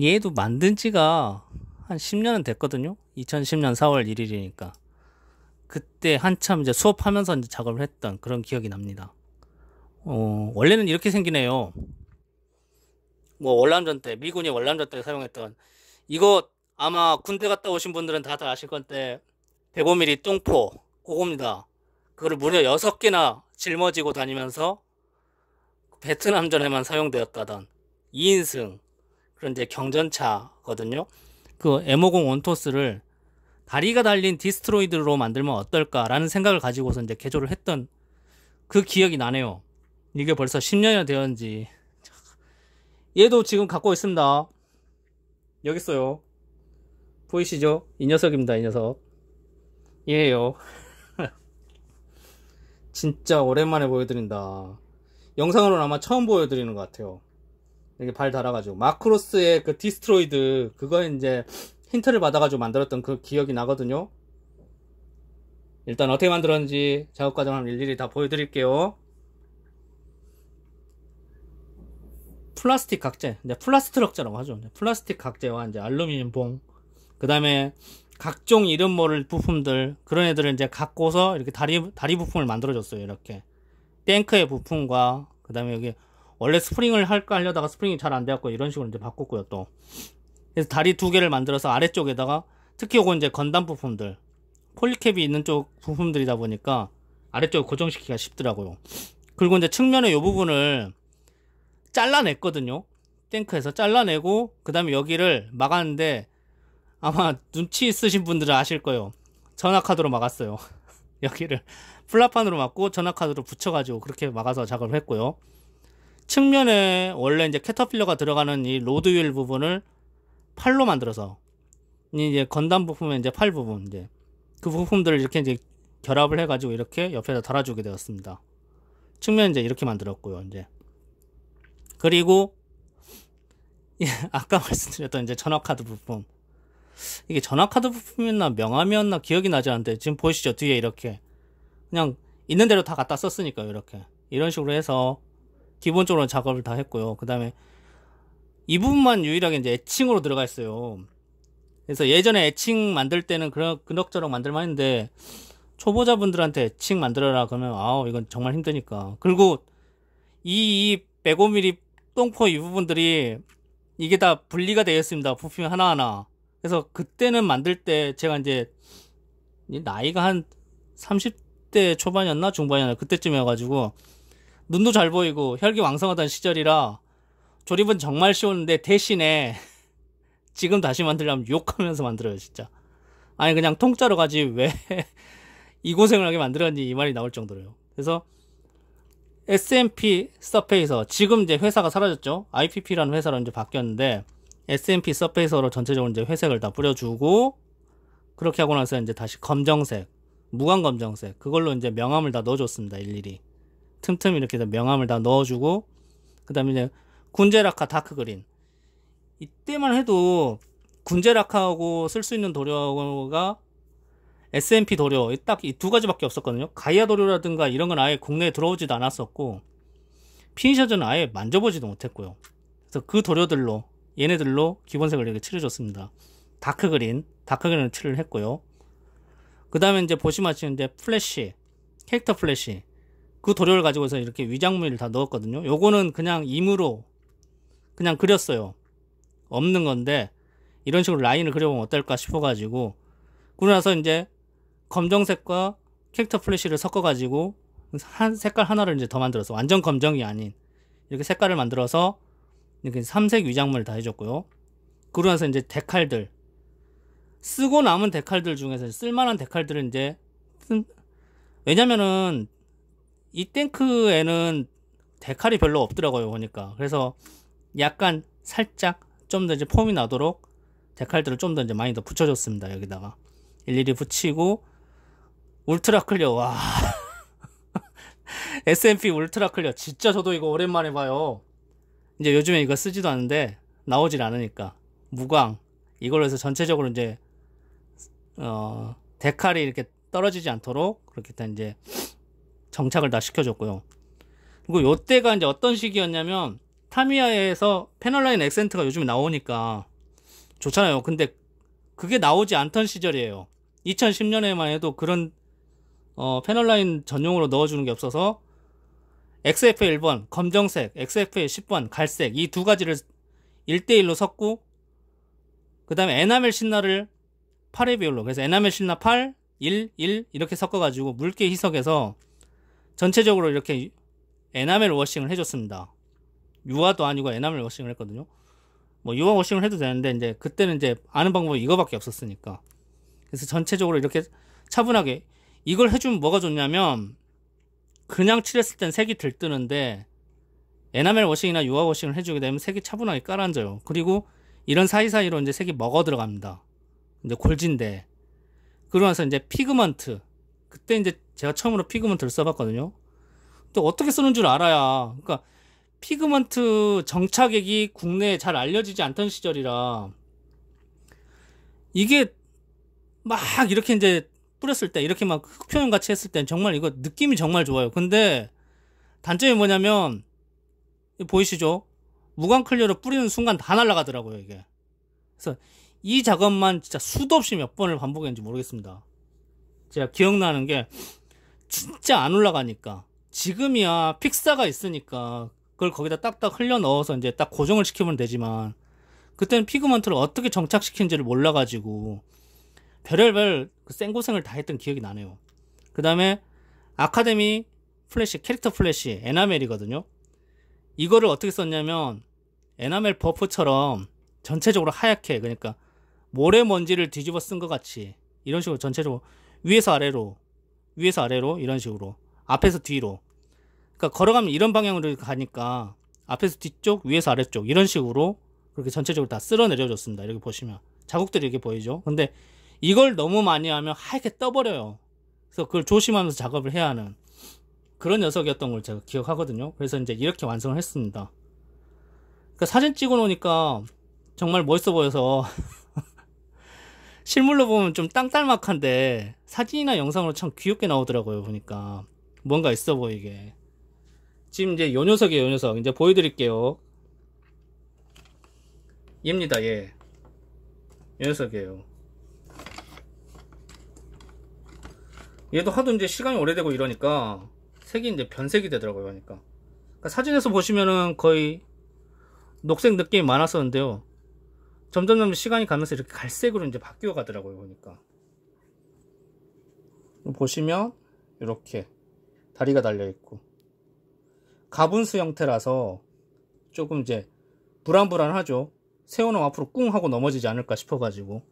얘도 만든 지가 한 10년은 됐거든요. 2010년 4월 1일이니까. 그때 한참 이제 수업하면서 이제 작업을 했던 그런 기억이 납니다. 어, 원래는 이렇게 생기네요. 뭐 월남전 때 미군이 월남전 때 사용했던 이거 아마 군대 갔다 오신 분들은 다들 아실 건데 105mm 똥포 그겁니다. 그거를 무려 6개나 짊어지고 다니면서 베트남전에만 사용되었다던 2인승 이제 경전차거든요. 그 M50 원토스를 다리가 달린 디스트로이드로 만들면 어떨까라는 생각을 가지고서 이제 개조를 했던 그 기억이 나네요. 이게 벌써 10년이나 되었는지. 얘도 지금 갖고 있습니다. 여기 있어요. 보이시죠? 이 녀석입니다, 이 녀석. 얘예요. 진짜 오랜만에 보여드린다. 영상으로는 아마 처음 보여드리는 것 같아요. 이렇게 발 달아가지고 마크로스의 그 디스트로이드 그거 이제 힌트를 받아가지고 만들었던 그 기억이 나거든요. 일단 어떻게 만들었는지 작업 과정을 일일이 다 보여드릴게요. 플라스틱 각재, 이 네, 플라스트럭자라고 하죠. 네, 플라스틱 각재와 이제 알루미늄 봉, 그 다음에 각종 이름 모를 부품들 그런 애들을 이제 갖고서 이렇게 다리 다리 부품을 만들어줬어요. 이렇게 탱크의 부품과 그 다음에 여기 원래 스프링을 할까 하려다가 스프링이 잘안 돼갖고 이런 식으로 이제 바꿨고요 또 그래서 다리 두 개를 만들어서 아래쪽에다가 특히 요거 이제 건담 부품들 폴리캡이 있는 쪽 부품들이다 보니까 아래쪽에 고정시키기가 쉽더라고요 그리고 이제 측면의 요 부분을 잘라냈거든요 탱크에서 잘라내고 그 다음에 여기를 막았는데 아마 눈치 있으신 분들은 아실 거예요 전화카드로 막았어요 여기를 플라판으로 막고 전화카드로 붙여가지고 그렇게 막아서 작업을 했고요 측면에 원래 이제 캐터필러가 들어가는 이 로드휠 부분을 팔로 만들어서 이제 건담 부품의 이제 팔 부분 이제 그 부품들을 이렇게 이제 결합을 해가지고 이렇게 옆에다 달아주게 되었습니다. 측면 이제 이렇게 만들었고요. 이제 그리고 예, 아까 말씀드렸던 이제 전화카드 부품 이게 전화카드 부품이었나 명함이었나 기억이 나지 않는데 지금 보이시죠 뒤에 이렇게 그냥 있는 대로 다 갖다 썼으니까요 이렇게 이런 식으로 해서 기본적으로 작업을 다 했고요. 그 다음에 이 부분만 유일하게 이제 애칭으로 들어가 있어요. 그래서 예전에 애칭 만들 때는 그런 그럭저럭 만들만 했는데 초보자분들한테 애칭 만들어라 그러면 아우 이건 정말 힘드니까. 그리고 이, 이 105mm 똥포 이 부분들이 이게 다 분리가 되어 있습니다. 부품 하나하나. 그래서 그때는 만들 때 제가 이제 나이가 한 30대 초반이었나 중반이었나 그때쯤이어가지고 눈도 잘 보이고 혈기 왕성하던 시절이라 조립은 정말 쉬웠는데 대신에 지금 다시 만들려면 욕하면서 만들어요 진짜 아니 그냥 통짜로 가지 왜 이 고생을 하게 만들었니 이 말이 나올 정도로요 그래서 S&P 서페이서 지금 이제 회사가 사라졌죠 IPP라는 회사로 이제 바뀌었는데 S&P 서페이서로 전체적으로 이제 회색을 다 뿌려주고 그렇게 하고 나서 이제 다시 검정색 무광 검정색 그걸로 이제 명함을 다 넣어줬습니다 일일이 틈틈이 이렇게 명암을 다 넣어주고 그 다음에 이제 군제라카 다크 그린 이때만 해도 군제라카하고 쓸 수 있는 도료가 S&P 도료 딱 이 두 가지밖에 없었거든요. 가이아 도료라든가 이런 건 아예 국내에 들어오지도 않았었고 피니셔즈는 아예 만져보지도 못했고요. 그래서 그 도료들로 얘네들로 기본색을 이렇게 칠해줬습니다. 다크 그린, 다크 그린을 칠을 했고요. 그 다음에 이제 보시면 아시는 이제 플래시, 캐릭터 플래시 그 도료를 가지고서 이렇게 위장무늬를 다 넣었거든요. 요거는 그냥 임으로 그냥 그렸어요. 없는 건데 이런 식으로 라인을 그려보면 어떨까 싶어가지고 그러고 나서 이제 검정색과 캐릭터 플래시를 섞어가지고 한 색깔 하나를 이제 더 만들어서 완전 검정이 아닌 이렇게 색깔을 만들어서 이렇게 삼색 위장물을 다 해줬고요. 그러고 나서 이제 데칼들 쓰고 남은 데칼들 중에서 쓸만한 데칼들은 이제 왜냐면은 이 탱크에는 데칼이 별로 없더라고요 보니까 그래서 약간 살짝 좀 더 이제 폼이 나도록 데칼들을 좀 더 이제 많이 더 붙여줬습니다 여기다가 일일이 붙이고 울트라 클리어 와 S&P 울트라 클리어 진짜 저도 이거 오랜만에 봐요 이제 요즘에 이거 쓰지도 않는데 나오질 않으니까 무광 이걸로 해서 전체적으로 이제 어 데칼이 이렇게 떨어지지 않도록 그렇게 일 이제 정착을 다 시켜줬고요. 그리고 요때가 이제 어떤 시기였냐면 타미야에서 패널라인 엑센트가 요즘 나오니까 좋잖아요. 근데 그게 나오지 않던 시절이에요. 2010년에만 해도 그런 어, 패널라인 전용으로 넣어주는 게 없어서 XF의 1번 검정색, XF의 10번 갈색 이 두 가지를 1대1로 섞고 그 다음에 에나멜 신나를 8의 비율로 그래서 에나멜 신나 8, 1, 1 이렇게 섞어가지고 물게 희석해서 전체적으로 이렇게 에나멜 워싱을 해줬습니다. 유화도 아니고 에나멜 워싱을 했거든요. 뭐 유화 워싱을 해도 되는데 이제 그때는 이제 아는 방법이 이거밖에 없었으니까. 그래서 전체적으로 이렇게 차분하게 이걸 해주면 뭐가 좋냐면 그냥 칠했을 땐 색이 들뜨는데 에나멜 워싱이나 유화 워싱을 해주게 되면 색이 차분하게 깔아앉아요. 그리고 이런 사이사이로 이제 색이 먹어 들어갑니다. 이제 골진데 그러면서 이제 피그먼트 그때 이제 제가 처음으로 피그먼트를 써봤거든요. 또 어떻게 쓰는 줄 알아야. 그러니까 피그먼트 정착액이 국내에 잘 알려지지 않던 시절이라 이게 막 이렇게 이제 뿌렸을 때 이렇게 막 흑표현 같이 했을 땐 정말 이거 느낌이 정말 좋아요. 근데 단점이 뭐냐면 보이시죠? 무광 클리어로 뿌리는 순간 다 날아가더라고요, 이게. 그래서 이 작업만 진짜 수도 없이 몇 번을 반복했는지 모르겠습니다. 제가 기억나는 게 진짜 안 올라가니까 지금이야 픽사가 있으니까 그걸 거기다 딱딱 흘려 넣어서 이제 딱 고정을 시키면 되지만 그때는 피그먼트를 어떻게 정착시킨지를 몰라가지고 별의별 그 생고생을 다 했던 기억이 나네요. 그 다음에 아카데미 플래시 캐릭터 플래시 에나멜이거든요. 이거를 어떻게 썼냐면 에나멜 버프처럼 전체적으로 하얗게 그러니까 모래먼지를 뒤집어 쓴 것 같이 이런 식으로 전체적으로 위에서 아래로, 위에서 아래로 이런 식으로 앞에서 뒤로. 그러니까 걸어가면 이런 방향으로 가니까 앞에서 뒤쪽, 위에서 아래쪽 이런 식으로 그렇게 전체적으로 다 쓸어 내려줬습니다. 이렇게 보시면 자국들이 이렇게 보이죠. 근데 이걸 너무 많이 하면 하얗게 떠버려요. 그래서 그걸 조심하면서 작업을 해야 하는 그런 녀석이었던 걸 제가 기억하거든요. 그래서 이제 이렇게 완성을 했습니다. 그러니까 사진 찍어 놓으니까 정말 멋있어 보여서 실물로 보면 좀 땅딸막한데 사진이나 영상으로 참 귀엽게 나오더라고요 보니까 뭔가 있어 보이게 지금 이제 요 녀석이에요 요 녀석 이제 보여드릴게요 얘입니다 얘요 예. 녀석이에요 얘도 하도 이제 시간이 오래되고 이러니까 색이 이제 변색이 되더라고요 그러니까 사진에서 보시면은 거의 녹색 느낌이 많았었는데요 점점점 시간이 가면서 이렇게 갈색으로 이제 바뀌어 가더라고요 보니까 보시면 이렇게 다리가 달려 있고 가분수 형태라서 조금 이제 불안불안하죠 세워놓 앞으로 꿍 하고 넘어지지 않을까 싶어 가지고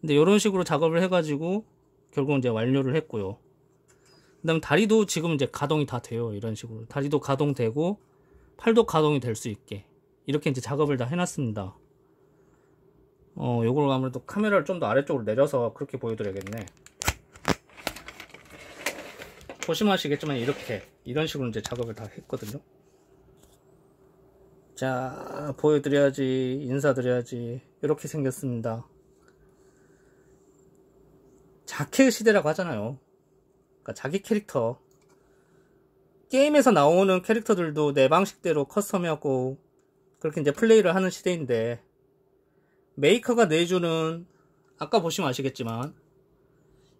근데 이런 식으로 작업을 해 가지고 결국 이제 완료를 했고요 그 다음 다리도 지금 이제 가동이 다 돼요 이런 식으로 다리도 가동되고 팔도 가동이 될 수 있게 이렇게 이제 작업을 다 해놨습니다 어, 요걸 아무래도 카메라를 좀 더 아래쪽으로 내려서 그렇게 보여드려야겠네. 조심하시겠지만 이렇게 이런 식으로 이제 작업을 다 했거든요. 자, 보여드려야지, 인사드려야지, 이렇게 생겼습니다. 자켓 시대라고 하잖아요. 그러니까 자기 캐릭터. 게임에서 나오는 캐릭터들도 내 방식대로 커스텀하고, 그렇게 이제 플레이를 하는 시대인데, 메이커가 내주는 아까 보시면 아시겠지만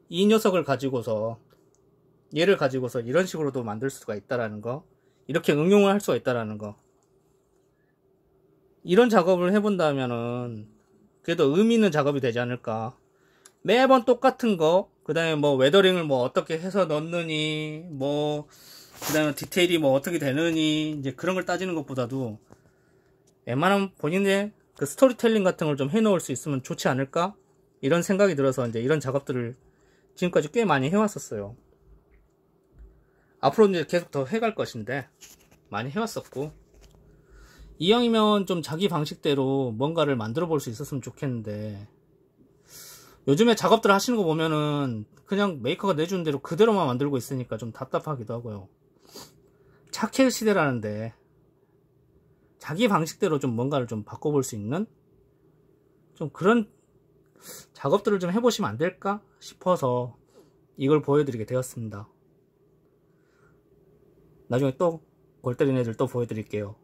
이 녀석을 가지고서 얘를 가지고서 이런 식으로도 만들 수가 있다라는 거 이렇게 응용을 할 수가 있다라는 거 이런 작업을 해본다면은 그래도 의미 있는 작업이 되지 않을까 매번 똑같은 거그 다음에 뭐 웨더링을 뭐 어떻게 해서 넣느니 뭐그 다음에 디테일이 뭐 어떻게 되느니 이제 그런 걸 따지는 것보다도 웬만하면 본인의 그 스토리텔링 같은 걸 좀 해놓을 수 있으면 좋지 않을까 이런 생각이 들어서 이제 이런 작업들을 지금까지 꽤 많이 해왔었어요. 앞으로 이제 계속 더 해갈 것인데 많이 해왔었고 이왕이면 좀 자기 방식대로 뭔가를 만들어 볼 수 있었으면 좋겠는데 요즘에 작업들 하시는 거 보면은 그냥 메이커가 내준 대로 그대로만 만들고 있으니까 좀 답답하기도 하고요. 착킬 시대라는데 자기 방식대로 좀 뭔가를 좀 바꿔볼 수 있는 좀 그런 작업들을 좀 해보시면 안 될까 싶어서 이걸 보여드리게 되었습니다. 나중에 또 골 때린 애들 또 보여드릴게요.